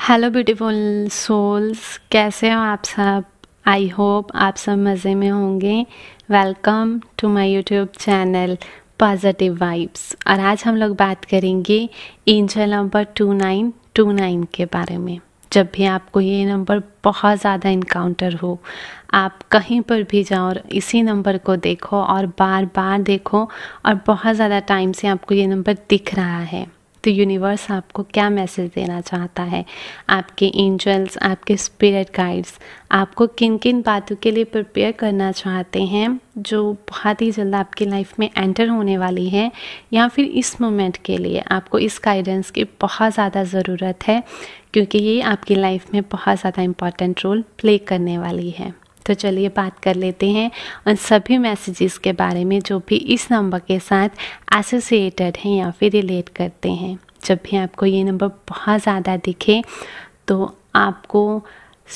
hello beautiful souls कैसे हो आप सब आई होप आप सब मज़े में होंगे welcome to my YouTube channel positive vibes और आज हम लोग बात करेंगे angel number two nine two nine के बारे में जब भी आपको ये नंबर बहुत ज़्यादा इनकाउंटर हो आप कहीं पर भी जाओ और इसी नंबर को देखो और बार बार देखो और बहुत ज़्यादा टाइम से आपको ये नंबर दिख रहा है तो यूनिवर्स आपको क्या मैसेज देना चाहता है आपके एंजल्स आपके स्पिरिट गाइड्स आपको किन किन बातों के लिए प्रिपेयर करना चाहते हैं जो बहुत ही जल्द आपकी लाइफ में एंटर होने वाली है या फिर इस मोमेंट के लिए आपको इस गाइडेंस की बहुत ज़्यादा ज़रूरत है क्योंकि ये आपकी लाइफ में बहुत ज़्यादा इम्पॉर्टेंट रोल प्ले करने वाली है तो चलिए बात कर लेते हैं उन सभी मैसेजेस के बारे में जो भी इस नंबर के साथ एसोसिएटेड हैं या फिर रिलेट करते हैं जब भी आपको ये नंबर बहुत ज़्यादा दिखे तो आपको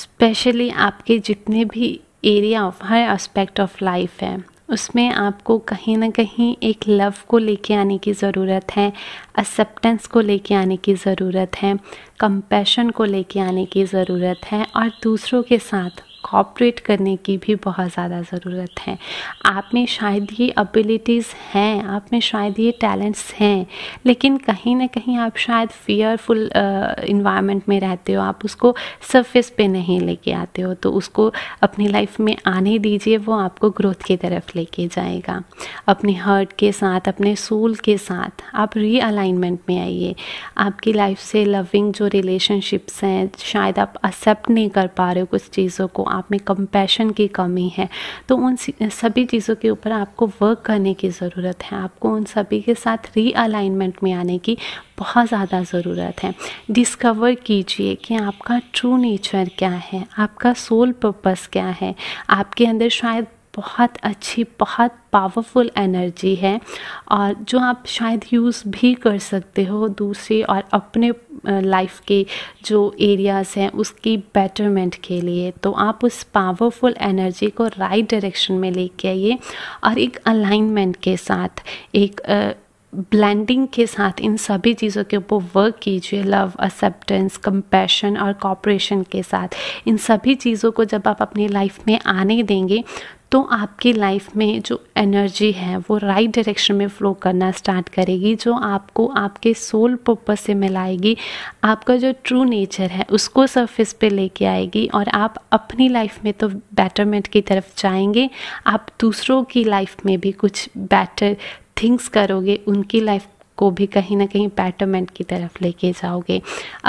स्पेशली आपके जितने भी एरिया ऑफ हर एस्पेक्ट ऑफ लाइफ है उसमें आपको कहीं ना कहीं एक लव को लेके आने की ज़रूरत है एक्सेप्टेंस को लेके आने की ज़रूरत है कंपैशन को लेके आने की ज़रूरत है और दूसरों के साथ कॉपरेट करने की भी बहुत ज़्यादा ज़रूरत है आप में शायद ये अबिलिटीज़ हैं आप में शायद ये टैलेंट्स हैं लेकिन कहीं ना कहीं आप शायद फियरफुल इन्वायरमेंट में रहते हो आप उसको सरफेस पे नहीं लेके आते हो तो उसको अपनी लाइफ में आने दीजिए वो आपको ग्रोथ की तरफ लेके जाएगा अपने हर्ट के साथ अपने सोल के साथ आप रीअलाइनमेंट में आइए आपकी लाइफ से लविंग जो रिलेशनशिप्स हैं शायद आप एक्सेप्ट नहीं कर पा रहे हो कुछ चीज़ों को आप में कंपैशन की कमी है तो उन सभी चीज़ों के ऊपर आपको वर्क करने की ज़रूरत है आपको उन सभी के साथ रीअलाइनमेंट में आने की बहुत ज़्यादा ज़रूरत है डिस्कवर कीजिए कि आपका ट्रू नेचर क्या है आपका सोल पर्पस क्या है आपके अंदर शायद बहुत अच्छी बहुत पावरफुल एनर्जी है और जो आप शायद यूज़ भी कर सकते हो दूसरे और अपने लाइफ के जो एरियाज़ हैं उसकी बेटरमेंट के लिए तो आप उस पावरफुल एनर्जी को राइट डायरेक्शन में लेके आइए और एक अलाइनमेंट के साथ एक आ, ब्लेंडिंग के साथ इन सभी चीज़ों के ऊपर वर्क कीजिए लव एक्सेप्टेंस कंपैशन और कॉपरेशन के साथ इन सभी चीज़ों को जब आप अपनी लाइफ में आने देंगे तो आपकी लाइफ में जो एनर्जी है वो राइट डायरेक्शन में फ्लो करना स्टार्ट करेगी जो आपको आपके सोल पर्पज से मिलाएगी आपका जो ट्रू नेचर है उसको सरफेस पे लेके आएगी और आप अपनी लाइफ में तो बेटरमेंट की तरफ जाएंगे आप दूसरों की लाइफ में भी कुछ बेटर थिंग्स करोगे उनकी लाइफ को भी कहीं ना कहीं पैटर्मेंट की तरफ लेके जाओगे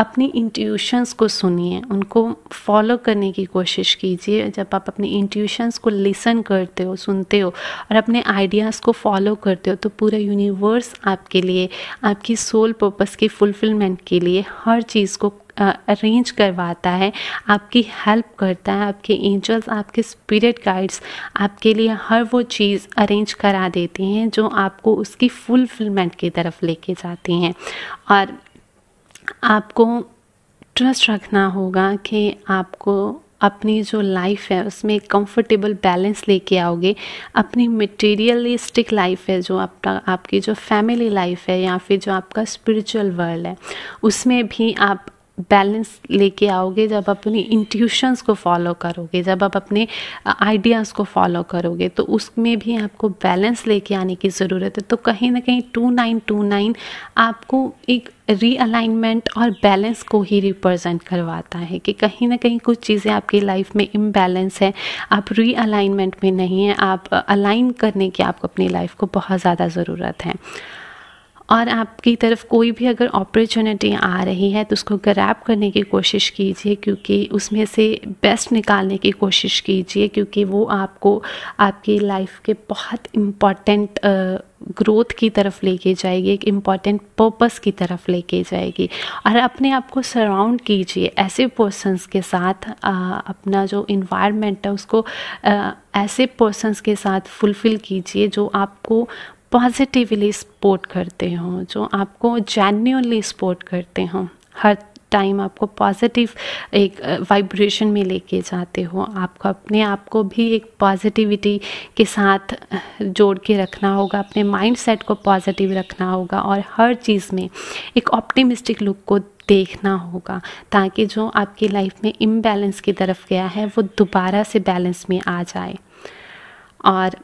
अपनी इंट्यूशंस को सुनिए उनको फॉलो करने की कोशिश कीजिए जब आप अपने इंट्यूशंस को लिसन करते हो सुनते हो और अपने आइडियाज़ को फॉलो करते हो तो पूरा यूनिवर्स आपके लिए आपकी सोल पर्पस की फुलफिलमेंट के लिए हर चीज़ को अरेंज करवाता है आपकी हेल्प करता है आपके एंजल्स आपके स्पिरिट गाइड्स आपके लिए हर वो चीज़ अरेंज करा देते हैं जो आपको उसकी फुलफिलमेंट की तरफ लेके जाती हैं और आपको ट्रस्ट रखना होगा कि आपको अपनी जो लाइफ है उसमें एक कंफर्टेबल बैलेंस लेके आओगे अपनी मटेरियलिस्टिक लाइफ है जो आपका आपकी जो फैमिली लाइफ है या फिर जो आपका स्पिरिचुअल वर्ल्ड है उसमें भी आप बैलेंस लेके आओगे जब अपनी इंट्यूशंस को फॉलो करोगे जब आप अपने आइडियाज़ को फॉलो करोगे तो उसमें भी आपको बैलेंस लेके आने की ज़रूरत है तो कहीं ना कहीं टू नाइन टू नाइन आपको एक रीअलाइनमेंट और बैलेंस को ही रिप्रेजेंट करवाता है कि कहीं ना कहीं कुछ चीज़ें आपकी लाइफ में इम्बैलेंस है आप रीअलाइनमेंट में नहीं हैं आप अलाइन करने की आपको अपनी लाइफ को बहुत ज़्यादा ज़रूरत है और आपकी तरफ कोई भी अगर अपॉर्चुनिटी आ रही है तो उसको ग्रैप करने की कोशिश कीजिए क्योंकि उसमें से बेस्ट निकालने की कोशिश कीजिए क्योंकि वो आपको आपकी लाइफ के बहुत इम्पॉर्टेंट ग्रोथ की तरफ लेके जाएगी एक इम्पॉर्टेंट पर्पस की तरफ लेके जाएगी और अपने आप को सराउंड कीजिए ऐसे पर्सनस के साथ आ, अपना जो इन्वायरमेंट है उसको आ, ऐसे पर्सनस के साथ फुलफ़िल कीजिए जो आपको पॉजिटिवली सपोर्ट करते हों जो आपको जेन्यूनली सपोर्ट करते हों हर टाइम आपको पॉजिटिव एक वाइब्रेशन में लेके जाते हो आपको अपने आप को भी एक पॉजिटिविटी के साथ जोड़ के रखना होगा अपने माइंड सेट को पॉजिटिव रखना होगा और हर चीज़ में एक ऑप्टिमिस्टिक लुक को देखना होगा ताकि जो आपकी लाइफ में इम्बैलेंस की तरफ गया है वो दोबारा से बैलेंस में आ जाए और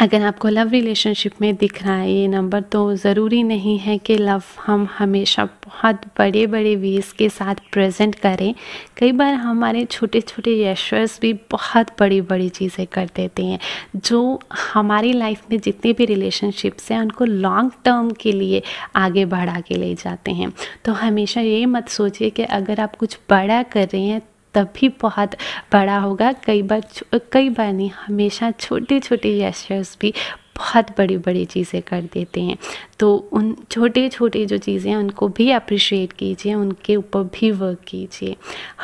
अगर आपको लव रिलेशनशिप में दिख रहा है ये नंबर तो ज़रूरी नहीं है कि लव हम हमेशा बहुत बड़े बड़े वेज के साथ प्रेजेंट करें कई बार हमारे छोटे छोटे यशर्स भी बहुत बड़ी बड़ी चीज़ें कर देते हैं जो हमारी लाइफ में जितने भी रिलेशनशिप्स हैं उनको लॉन्ग टर्म के लिए आगे बढ़ा के ले जाते हैं तो हमेशा ये मत सोचिए कि अगर आप कुछ बड़ा कर रहे हैं तभी बहुत बड़ा होगा कई बार कई बार नहीं हमेशा छोटे छोटे यशर्स भी बहुत बड़ी बड़ी चीज़ें कर देते हैं तो उन छोटे छोटे जो चीज़ें हैं उनको भी अप्रिशिएट कीजिए उनके ऊपर भी वर्क कीजिए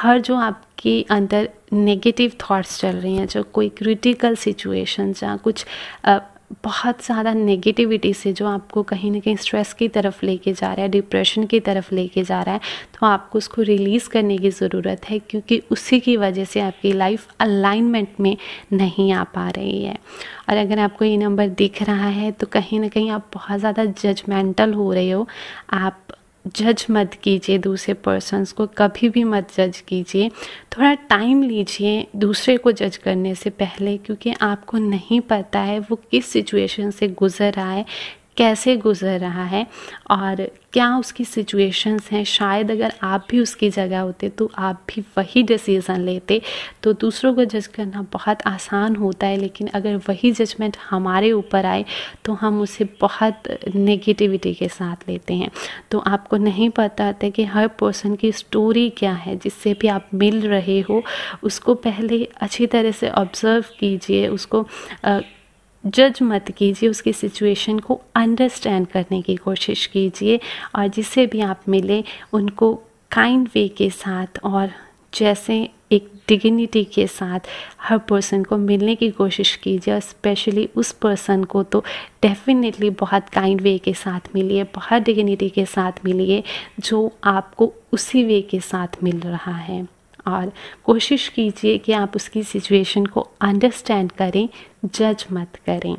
हर जो आपके अंदर नेगेटिव थॉट्स चल रही हैं जो कोई क्रिटिकल सिचुएशन या कुछ बहुत ज़्यादा नेगेटिविटी से जो आपको कहीं ना कहीं स्ट्रेस की तरफ लेके जा रहा है डिप्रेशन की तरफ लेके जा रहा है तो आपको उसको रिलीज़ करने की ज़रूरत है क्योंकि उसी की वजह से आपकी लाइफ अलाइनमेंट में नहीं आ पा रही है और अगर आपको ये नंबर दिख रहा है तो कहीं ना कहीं आप बहुत ज़्यादा जजमेंटल हो रहे हो आप जज मत कीजिए दूसरे पर्सनस को कभी भी मत जज कीजिए थोड़ा टाइम लीजिए दूसरे को जज करने से पहले क्योंकि आपको नहीं पता है वो किस सिचुएशन से गुज़र रहा है कैसे गुजर रहा है और क्या उसकी सिचुएशंस हैं शायद अगर आप भी उसकी जगह होते तो आप भी वही डिसीज़न लेते तो दूसरों को जज करना बहुत आसान होता है लेकिन अगर वही जजमेंट हमारे ऊपर आए तो हम उसे बहुत नेगेटिविटी के साथ लेते हैं तो आपको नहीं पता था कि हर पर्सन की स्टोरी क्या है जिससे भी आप मिल रहे हो उसको पहले अच्छी तरह से ऑब्ज़र्व कीजिए उसको आ, जज मत कीजिए उसकी सिचुएशन को अंडरस्टैंड करने की कोशिश कीजिए और जिसे भी आप मिले उनको काइंड वे के साथ और जैसे एक डिग्निटी के साथ हर पर्सन को मिलने की कोशिश कीजिए और स्पेशली उस पर्सन को तो डेफिनेटली बहुत काइंड वे के साथ मिलिए बहुत डिग्निटी के साथ मिलिए जो आपको उसी वे के साथ मिल रहा है और कोशिश कीजिए कि आप उसकी सिचुएशन को अंडरस्टैंड करें जज मत करें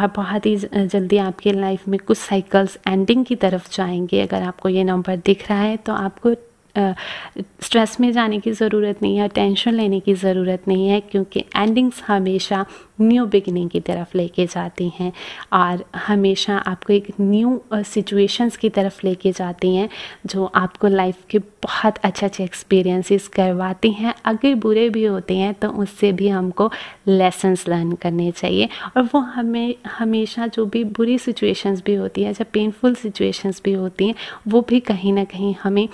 और बहुत ही जल्दी आपके लाइफ में कुछ साइकिल्स एंडिंग की तरफ जाएंगे अगर आपको ये नंबर दिख रहा है तो आपको स्ट्रेस में जाने की ज़रूरत नहीं है टेंशन लेने की ज़रूरत नहीं है क्योंकि एंडिंग्स हमेशा न्यू बिगिनिंग की तरफ लेके जाती हैं और हमेशा आपको एक न्यू सिचुएशंस की तरफ लेके जाती हैं जो आपको लाइफ के बहुत अच्छे अच्छे एक्सपीरियंसेस करवाती हैं अगर बुरे भी होते हैं तो उससे भी हमको लेसन्स लर्न करने चाहिए और वो हमें हमेशा जो भी बुरी सिचुएशंस भी होती हैं जब पेनफुल सिचुएशंस भी होती हैं वो भी कहीं ना कहीं हमें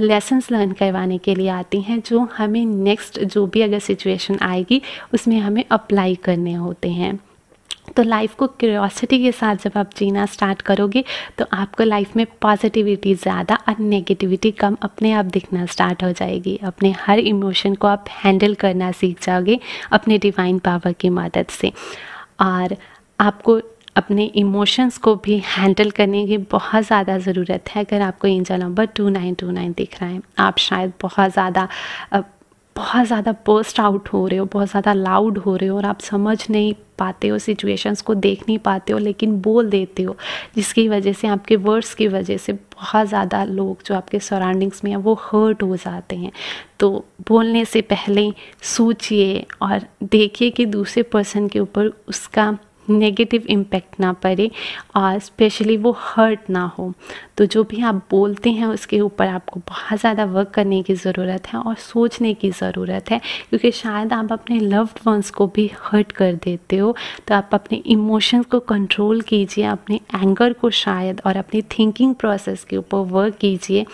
लेसन्स लर्न करवाने के लिए आती हैं जो हमें नेक्स्ट जो भी अगर सिचुएशन आएगी उसमें हमें अप्लाई कर करने होते हैं तो लाइफ को क्यूरियोसिटी के साथ जब आप जीना स्टार्ट करोगे तो आपको लाइफ में पॉजिटिविटी ज़्यादा और नेगेटिविटी कम अपने आप दिखना स्टार्ट हो जाएगी अपने हर इमोशन को आप हैंडल करना सीख जाओगे अपने डिवाइन पावर की मदद से और आपको अपने इमोशंस को भी हैंडल करने की बहुत ज़्यादा ज़रूरत है अगर आपको angel number two nine two nine दिख रहा है आप शायद बहुत ज़्यादा बहुत ज़्यादा बर्स्ट आउट हो रहे हो बहुत ज़्यादा लाउड हो रहे हो और आप समझ नहीं पाते हो सिचुएशंस को देख नहीं पाते हो लेकिन बोल देते हो जिसकी वजह से आपके वर्ड्स की वजह से बहुत ज़्यादा लोग जो आपके सराउंडिंग्स में हैं वो हर्ट हो जाते हैं तो बोलने से पहले सोचिए और देखिए कि दूसरे पर्सन के ऊपर उसका नेगेटिव इम्पैक्ट ना पड़े और स्पेशली वो हर्ट ना हो तो जो भी आप बोलते हैं उसके ऊपर आपको बहुत ज़्यादा वर्क करने की ज़रूरत है और सोचने की ज़रूरत है क्योंकि शायद आप अपने लव्ड वंस को भी हर्ट कर देते हो तो आप अपने इमोशंस को कंट्रोल कीजिए अपने एंगर को शायद और अपनी थिंकिंग प्रोसेस के ऊपर वर्क कीजिए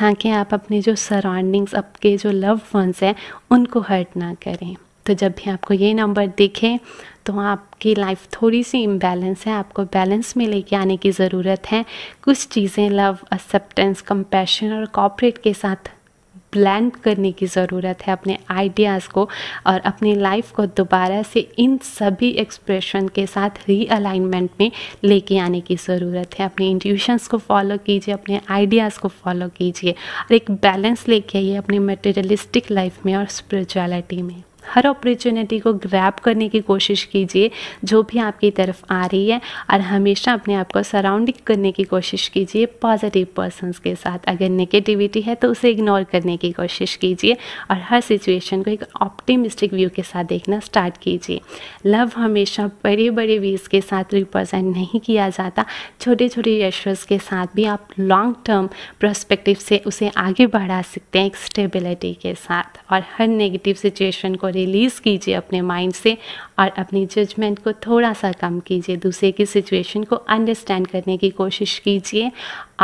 ताकि आप अपने जो सराउंडिंग्स आपके जो लव्ड वंस हैं उनको हर्ट ना करें तो जब भी आपको ये नंबर दिखे तो आपकी लाइफ थोड़ी सी इम्बैलेंस है आपको बैलेंस में लेके आने की ज़रूरत है कुछ चीज़ें लव एक्सेप्टेंस कंपैशन और कॉपरेट के साथ ब्लैंड करने की ज़रूरत है अपने आइडियाज़ को और अपनी लाइफ को दोबारा से इन सभी एक्सप्रेशन के साथ रीअलाइनमेंट में लेके आने की ज़रूरत है अपने इंट्यूशंस को फॉलो कीजिए अपने आइडियाज़ को फॉलो कीजिए और एक बैलेंस लेके आइए अपनी मटेरियलिस्टिक लाइफ में और स्पिरिचुअलिटी में हर अपॉर्चुनिटी को ग्रैब करने की कोशिश कीजिए जो भी आपकी तरफ आ रही है और हमेशा अपने आप को सराउंडिंग करने की कोशिश कीजिए पॉजिटिव पर्सनस के साथ अगर नेगेटिविटी है तो उसे इग्नोर करने की कोशिश कीजिए और हर सिचुएशन को एक ऑप्टिमिस्टिक व्यू के साथ देखना स्टार्ट कीजिए लव हमेशा बड़े बड़े व्यूज के साथ रिप्रेजेंट नहीं किया जाता छोटे छोटे यशर्स के साथ भी आप लॉन्ग टर्म प्रस्पेक्टिव से उसे आगे बढ़ा सकते हैं एक स्टेबिलिटी के साथ और हर नेगेटिव सिचुएशन को रिलीज़ कीजिए अपने माइंड से और अपनी जजमेंट को थोड़ा सा कम कीजिए दूसरे की सिचुएशन को अंडरस्टैंड करने की कोशिश कीजिए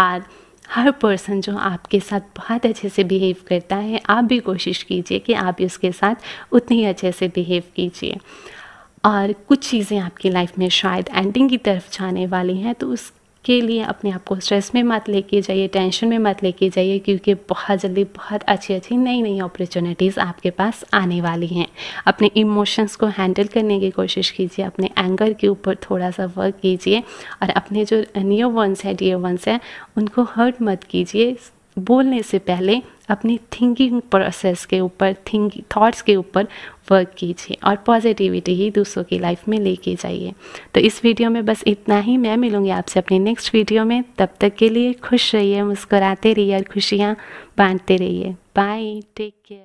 और हर पर्सन जो आपके साथ बहुत अच्छे से बिहेव करता है आप भी कोशिश कीजिए कि आप भी उसके साथ उतनी अच्छे से बिहेव कीजिए और कुछ चीज़ें आपकी लाइफ में शायद एंडिंग की तरफ जाने वाली हैं तो उस के लिए अपने आप को स्ट्रेस में मत लेके जाइए टेंशन में मत लेके जाइए क्योंकि बहुत जल्दी बहुत अच्छी अच्छी नई नई अपॉर्चुनिटीज़ आपके पास आने वाली हैं अपने इमोशंस को हैंडल करने की कोशिश कीजिए अपने एंगर के ऊपर थोड़ा सा वर्क कीजिए और अपने जो नियो वंस है डियर वंस हैं उनको हर्ट मत कीजिए बोलने से पहले अपनी थिंकिंग प्रोसेस के ऊपर थिंक थॉट्स के ऊपर वर्क कीजिए और पॉजिटिविटी ही दूसरों की लाइफ में लेके जाइए तो इस वीडियो में बस इतना ही मैं मिलूँगी आपसे अपने नेक्स्ट वीडियो में तब तक के लिए खुश रहिए मुस्कुराते रहिए और खुशियाँ बांटते रहिए बाय टेक केयर